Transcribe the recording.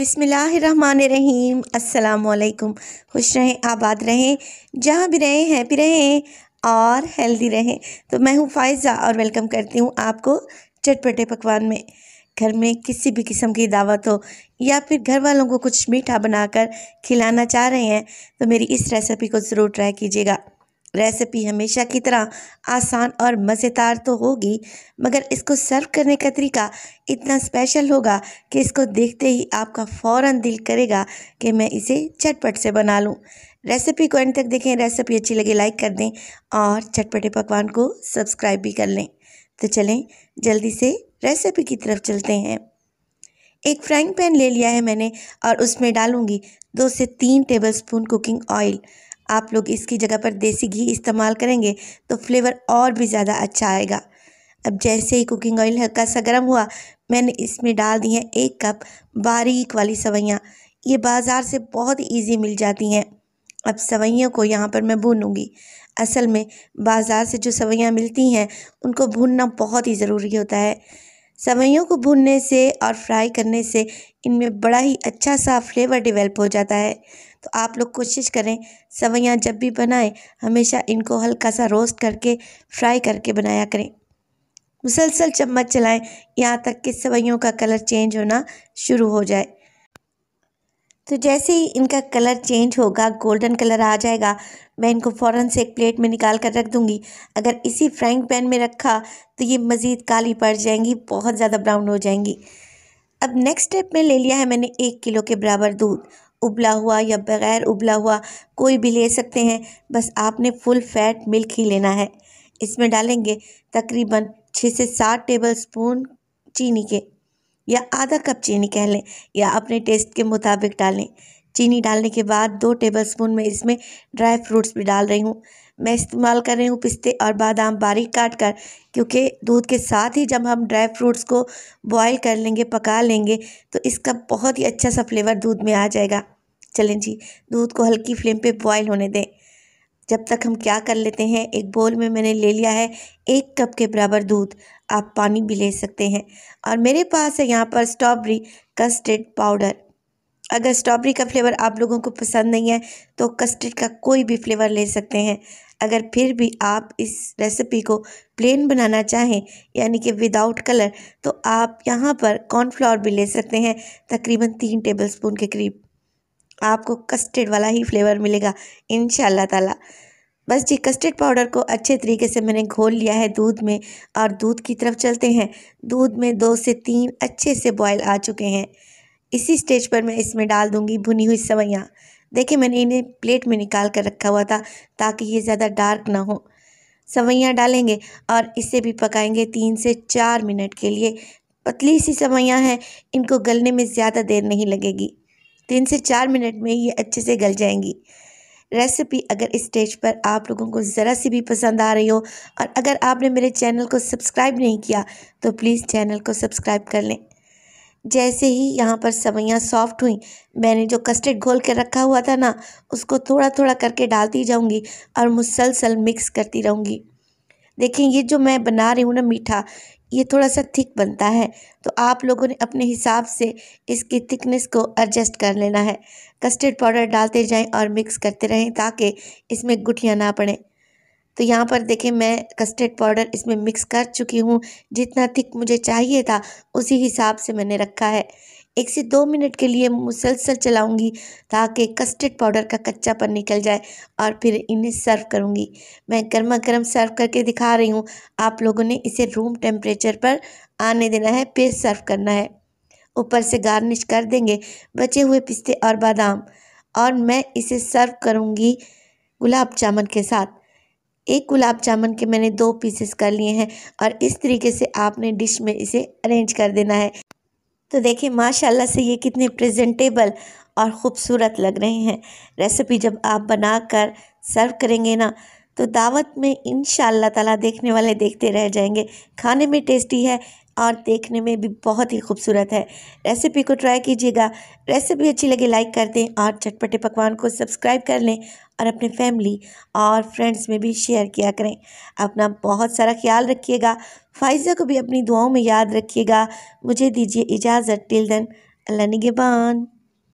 बिसमीम् अल्लाम खुश रहें आबाद रहें जहाँ भी रहें हैप्पी रहें और हेल्दी रहें तो मैं हूँ फायज़ा और वेलकम करती हूँ आपको चटपटे पकवान में घर में किसी भी किस्म की दावत हो या फिर घर वालों को कुछ मीठा बनाकर खिलाना चाह रहे हैं तो मेरी इस रेसिपी को ज़रूर ट्राई कीजिएगा रेसिपी हमेशा की तरह आसान और मज़ेदार तो होगी मगर इसको सर्व करने का तरीका इतना स्पेशल होगा कि इसको देखते ही आपका फ़ौर दिल करेगा कि मैं इसे चटपट से बना लूँ रेसिपी को एंड तक देखें रेसिपी अच्छी लगे लाइक कर दें और चटपटे पकवान को सब्सक्राइब भी कर लें तो चलें जल्दी से रेसिपी की तरफ चलते हैं एक फ्राइंग पैन ले लिया है मैंने और उसमें डालूँगी दो से तीन टेबल कुकिंग ऑयल आप लोग इसकी जगह पर देसी घी इस्तेमाल करेंगे तो फ्लेवर और भी ज़्यादा अच्छा आएगा अब जैसे ही कुकिंग ऑयल हल्का सा गर्म हुआ मैंने इसमें डाल दी है एक कप बारीक वाली सवैयाँ ये बाज़ार से बहुत ईजी मिल जाती हैं अब सवैयों को यहाँ पर मैं भूनूंगी असल में बाज़ार से जो सवैयाँ मिलती हैं उनको भूनना बहुत ही ज़रूरी होता है सवैयों को भूनने से और फ्राई करने से इनमें बड़ा ही अच्छा सा फ्लेवर डिवेल्प हो जाता है तो आप लोग कोशिश करें सवैयाँ जब भी बनाएं हमेशा इनको हल्का सा रोस्ट करके फ्राई करके बनाया करें मुसलसल चम्मच चलाएं यहाँ तक कि सवैयों का कलर चेंज होना शुरू हो जाए तो जैसे ही इनका कलर चेंज होगा गोल्डन कलर आ जाएगा मैं इनको फ़ौरन से एक प्लेट में निकाल कर रख दूँगी अगर इसी फ्राइंग पैन में रखा तो ये मज़ीद काली पड़ जाएंगी बहुत ज़्यादा ब्राउन हो जाएंगी अब नेक्स्ट स्टेप में ले लिया है मैंने एक किलो के बराबर दूध उबला हुआ या बग़ैर उबला हुआ कोई भी ले सकते हैं बस आपने फुल फैट मिल्क ही लेना है इसमें डालेंगे तकरीबन छः से सात टेबल स्पून चीनी के या आधा कप चीनी कह लें या अपने टेस्ट के मुताबिक डालें चीनी डालने के बाद दो टेबल स्पून में इसमें ड्राई फ्रूट्स भी डाल रही हूँ मैं इस्तेमाल कर रही हूँ पिस्ते और बादाम बारीक काट कर क्योंकि दूध के साथ ही जब हम ड्राई फ्रूट्स को बॉईल कर लेंगे पका लेंगे तो इसका बहुत ही अच्छा सा फ्लेवर दूध में आ जाएगा चलें जी दूध को हल्की फ्लेम पे बॉईल होने दें जब तक हम क्या कर लेते हैं एक बोल में मैंने ले लिया है एक कप के बराबर दूध आप पानी भी ले सकते हैं और मेरे पास है यहाँ पर स्ट्रॉबेरी कस्टर्ड पाउडर अगर स्ट्रॉबेरी का फ्लेवर आप लोगों को पसंद नहीं है तो कस्टर्ड का कोई भी फ्लेवर ले सकते हैं अगर फिर भी आप इस रेसिपी को प्लेन बनाना चाहें यानी कि विदाउट कलर तो आप यहाँ पर कॉर्नफ्लावर भी ले सकते हैं तकरीबन तीन टेबलस्पून के करीब आपको कस्टर्ड वाला ही फ्लेवर मिलेगा इन ताला बस जी कस्टर्ड पाउडर को अच्छे तरीके से मैंने घोल लिया है दूध में और दूध की तरफ चलते हैं दूध में दो से तीन अच्छे से बॉयल आ चुके हैं इसी स्टेज पर मैं इसमें डाल दूंगी भुनी हुई सवैयाँ देखिए मैंने इन्हें प्लेट में निकाल कर रखा हुआ था ताकि ये ज़्यादा डार्क ना हो सवैयाँ डालेंगे और इसे भी पकाएंगे तीन से चार मिनट के लिए पतली सी सवैयाँ हैं इनको गलने में ज़्यादा देर नहीं लगेगी तीन से चार मिनट में ये अच्छे से गल जाएंगी रेसिपी अगर इस स्टेज पर आप लोगों को ज़रा सी भी पसंद आ रही हो और अगर आपने मेरे चैनल को सब्सक्राइब नहीं किया तो प्लीज़ चैनल को सब्सक्राइब कर लें जैसे ही यहाँ पर सवैयाँ सॉफ्ट हुई मैंने जो कस्टर्ड घोल कर रखा हुआ था ना उसको थोड़ा थोड़ा करके डालती जाऊँगी और मुसलसल मिक्स करती रहूँगी देखें ये जो मैं बना रही हूँ ना मीठा ये थोड़ा सा थिक बनता है तो आप लोगों ने अपने हिसाब से इसकी थिकनेस को एडजस्ट कर लेना है कस्टर्ड पाउडर डालते जाएं और मिक्स करते रहें ताकि इसमें गुठियाँ ना पड़ें तो यहाँ पर देखें मैं कस्टर्ड पाउडर इसमें मिक्स कर चुकी हूँ जितना थिक मुझे चाहिए था उसी हिसाब से मैंने रखा है एक से दो मिनट के लिए मुसलसल चलाऊंगी ताकि कस्टर्ड पाउडर का कच्चा पर निकल जाए और फिर इन्हें सर्व करूंगी मैं गर्मा गर्म सर्व करके दिखा रही हूँ आप लोगों ने इसे रूम टेम्परेचर पर आने देना है फिर सर्व करना है ऊपर से गार्निश कर देंगे बचे हुए पिस्ते और बादाम और मैं इसे सर्व करूँगी गुलाब जामुन के साथ एक गुलाब जामुन के मैंने दो पीसेस कर लिए हैं और इस तरीके से आपने डिश में इसे अरेंज कर देना है तो देखिए माशाल्लाह से ये कितने प्रेजेंटेबल और ख़ूबसूरत लग रहे हैं रेसिपी जब आप बना कर सर्व करेंगे ना तो दावत में इन ताला देखने वाले देखते रह जाएंगे खाने में टेस्टी है और देखने में भी बहुत ही खूबसूरत है रेसिपी को ट्राई कीजिएगा रेसिपी अच्छी लगे लाइक कर दें और चटपटे पकवान को सब्सक्राइब कर लें और अपने फैमिली और फ्रेंड्स में भी शेयर किया करें अपना बहुत सारा ख्याल रखिएगा फाइजा को भी अपनी दुआओं में याद रखिएगा मुझे दीजिए इजाज़त टिल देन अल्लाह निगेबान